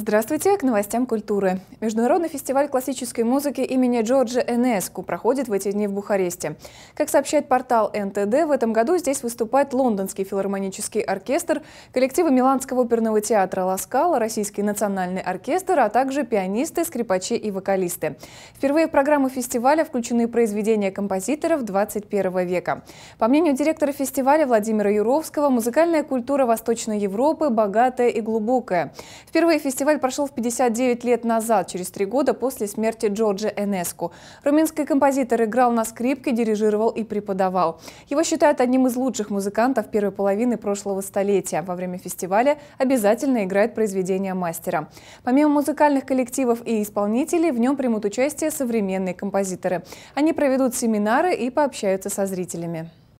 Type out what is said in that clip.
Здравствуйте, к новостям культуры. Международный фестиваль классической музыки имени Джорджа Энеску проходит в эти дни в Бухаресте. Как сообщает портал НТД, в этом году здесь выступает Лондонский филармонический оркестр, коллективы Миланского оперного театра «Ласкала», Российский национальный оркестр, а также пианисты, скрипачи и вокалисты. Впервые в программу фестиваля включены произведения композиторов 21 века. По мнению директора фестиваля Владимира Юровского, музыкальная культура Восточной Европы богатая и глубокая. Впервые фестиваль фестиваль прошел в 59 лет назад, через три года после смерти Джорджа Энеску. Румынский композитор играл на скрипке, дирижировал и преподавал. Его считают одним из лучших музыкантов первой половины прошлого столетия. Во время фестиваля обязательно играют произведения мастера. Помимо музыкальных коллективов и исполнителей, в нем примут участие современные композиторы. Они проведут семинары и пообщаются со зрителями.